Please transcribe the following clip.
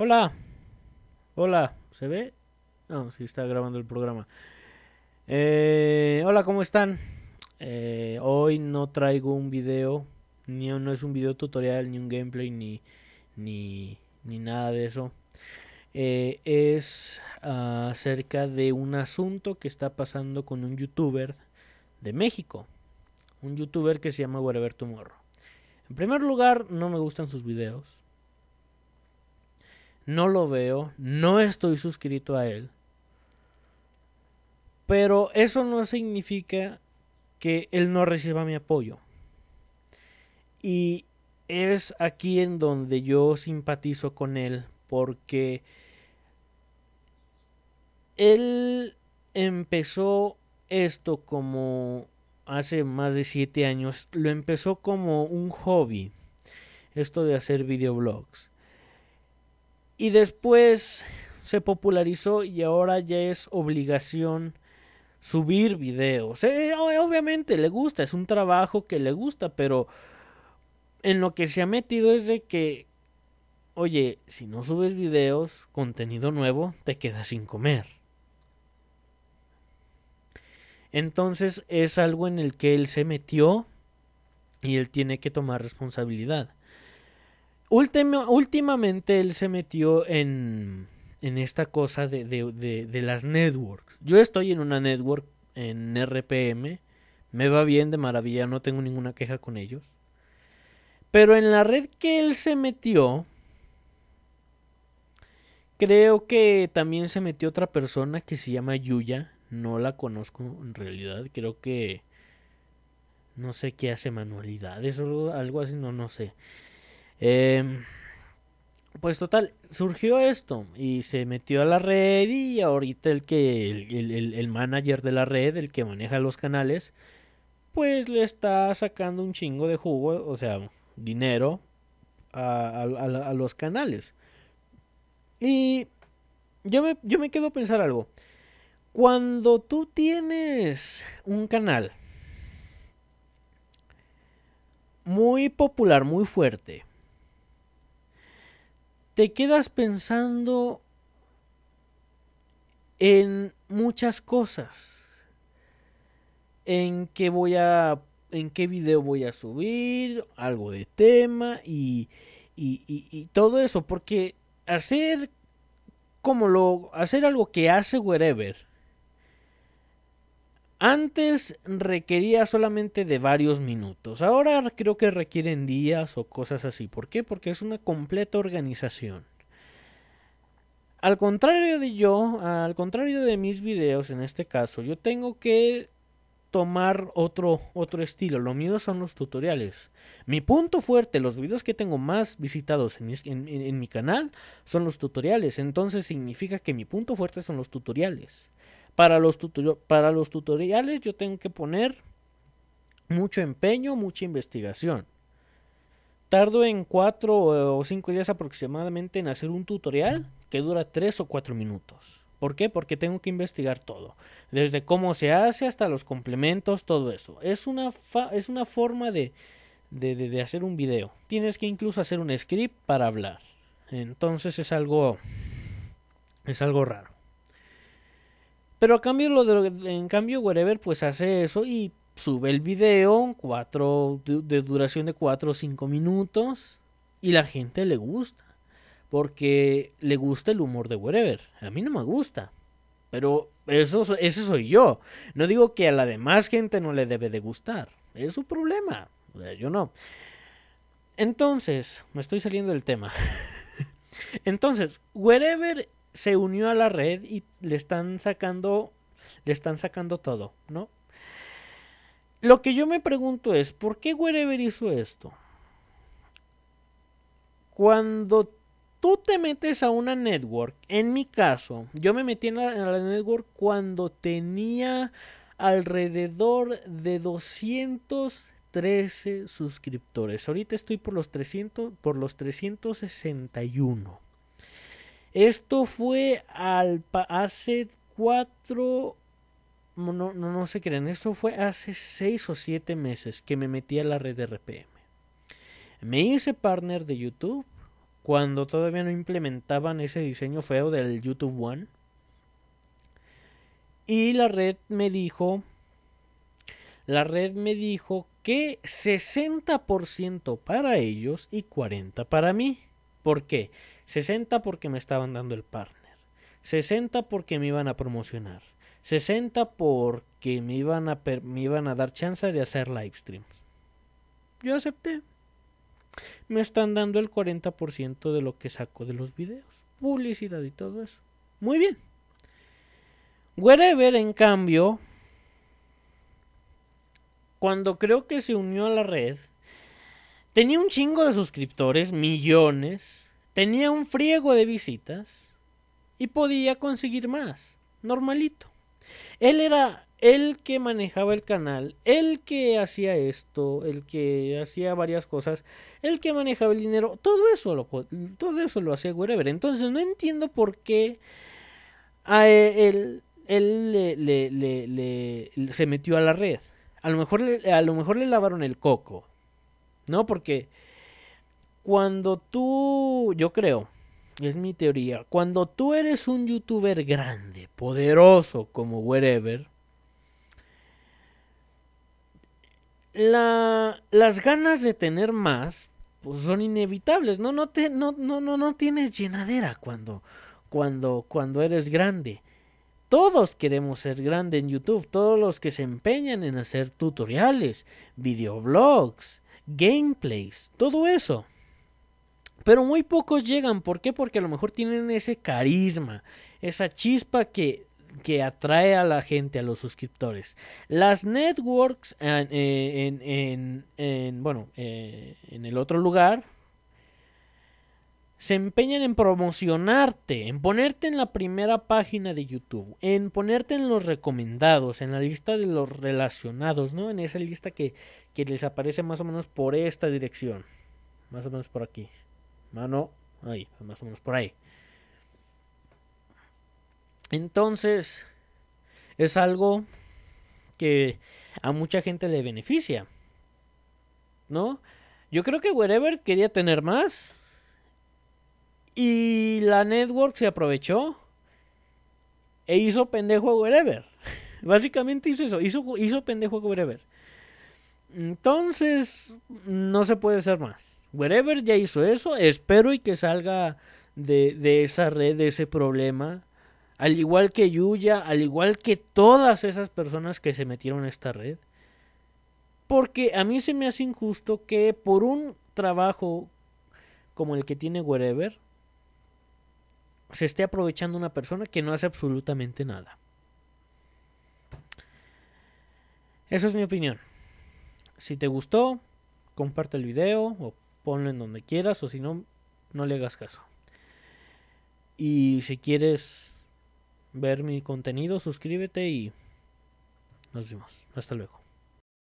Hola. Hola. ¿Se ve? No, ah, sí está grabando el programa. Eh, hola, ¿cómo están? Eh, hoy no traigo un video. Ni, no es un video tutorial, ni un gameplay, ni, ni, nada de eso. Eh, es ah, acerca de un asunto que está pasando con un youtuber de México. Un youtuber que se llama Wherever Morro. En primer lugar, no me gustan sus videos no lo veo, no estoy suscrito a él. Pero eso no significa que él no reciba mi apoyo. Y es aquí en donde yo simpatizo con él porque él empezó esto como hace más de siete años, lo empezó como un hobby, esto de hacer videoblogs. Y después se popularizó y ahora ya es obligación subir videos. Eh, obviamente le gusta, es un trabajo que le gusta, pero en lo que se ha metido es de que, oye, si no subes videos, contenido nuevo, te quedas sin comer. Entonces es algo en el que él se metió y él tiene que tomar responsabilidad últimamente él se metió en, esta cosa de, las networks. Yo estoy en una network en RPM. Me va bien de maravilla, no tengo ninguna queja con ellos. Pero en la red que él se metió, creo que también se metió otra persona que se llama Yuya. No la conozco en realidad, creo que... No sé qué hace manualidades o algo, algo así, no, no sé. Em, pues total, surgió esto y se metió a la red y ahorita el que el, manager de la red, el que maneja los canales, pues le está sacando un chingo de jugo, o sea, dinero a, los canales. Y yo me, yo me quedo a pensar algo. Cuando tú tienes un canal muy popular, muy fuerte, te quedas pensando en muchas cosas. En qué voy a. en qué video voy a subir. Algo de tema. Y. todo eso. Porque hacer. como lo. hacer algo que hace wherever antes requería solamente de varios minutos, ahora creo que requieren días o cosas así. ¿Por qué? Porque es una completa organización. Al contrario de yo, al contrario de mis videos en este caso, yo tengo que tomar otro, otro estilo. Lo mío son los tutoriales. Mi punto fuerte, los videos que tengo más visitados en mi canal son los tutoriales. Entonces significa que mi punto fuerte son los tutoriales. Para los, tutoriales yo tengo que poner mucho empeño, mucha investigación. Tardo en 4 o 5 días aproximadamente en hacer un tutorial que dura 3 o 4 minutos. ¿Por qué? Porque tengo que investigar todo. Desde cómo se hace hasta los complementos, todo eso. Es una, es una forma de, de, hacer un video. Tienes que incluso hacer un script para hablar. Entonces es algo, es algo raro. Pero a cambio, lo de, en cambio, Wherever pues hace eso y sube el video cuatro, de duración de 4 o 5 minutos y la gente le gusta. Porque le gusta el humor de Wherever. A mí no me gusta. Pero eso, ese soy yo. No digo que a la demás gente no le debe de gustar. Es su problema. yo no. Entonces, me estoy saliendo del tema. Entonces, Wherever se unió a la red y le están sacando, le están sacando todo, ¿no? Lo que yo me pregunto es, ¿por qué Wherever hizo esto? Cuando tú te metes a una network, en mi caso, yo me metí en la, en la network cuando tenía alrededor de 213 suscriptores. Ahorita estoy por los 300, por los 361. Esto fue al hace cuatro, no, no, no se crean, esto fue hace seis o siete meses que me metí a la red de RPM. Me hice partner de YouTube cuando todavía no implementaban ese diseño feo del YouTube One. Y la red me dijo, la red me dijo que 60% para ellos y 40% para mí. ¿Por qué? 60 porque me estaban dando el partner, 60 porque me iban a promocionar, 60 porque me iban a, me iban a dar chance de hacer live streams. Yo acepté. Me están dando el 40% de lo que saco de los videos, publicidad y todo eso. Muy bien. Wherever, en cambio, cuando creo que se unió a la red, tenía un chingo de suscriptores, millones, Tenía un friego de visitas y podía conseguir más, normalito. Él era el que manejaba el canal, el que hacía esto, el que hacía varias cosas, el que manejaba el dinero, todo eso lo, todo eso lo hacía Wherever. Entonces no entiendo por qué a él, él le, le, le, se metió a la red. A lo mejor, a lo mejor le lavaron el coco, ¿no? Porque cuando tú, yo creo, es mi teoría, cuando tú eres un youtuber grande, poderoso como wherever, las ganas de tener más pues son inevitables, no no te no no no no tienes llenadera cuando cuando cuando eres grande. Todos queremos ser grandes en YouTube, todos los que se empeñan en hacer tutoriales, videoblogs, gameplays, todo eso. Pero muy pocos llegan. ¿Por qué? Porque a lo mejor tienen ese carisma, esa chispa que, que atrae a la gente, a los suscriptores. Las networks eh, en, bueno, eh, en el otro lugar, se empeñan en promocionarte, en ponerte en la primera página de YouTube, en ponerte en los recomendados, en la lista de los relacionados, ¿no? En esa lista que, que les aparece más o menos por esta dirección, más o menos por aquí. Mano, ahí, más o menos por ahí. Entonces, es algo que a mucha gente le beneficia. ¿No? Yo creo que Wherever quería tener más. Y la network se aprovechó. E hizo pendejo a Wherever. Básicamente hizo eso. Hizo, hizo pendejo a Wherever. Entonces, no se puede hacer más. Wherever ya hizo eso, espero y que salga de, esa red, de ese problema. Al igual que Yuya, al igual que todas esas personas que se metieron a esta red. Porque a mí se me hace injusto que por un trabajo como el que tiene Wherever, se esté aprovechando una persona que no hace absolutamente nada. Esa es mi opinión. Si te gustó, comparte el video o ponlo en donde quieras o si no, no le hagas caso. Y si quieres ver mi contenido, suscríbete y nos vemos. Hasta luego.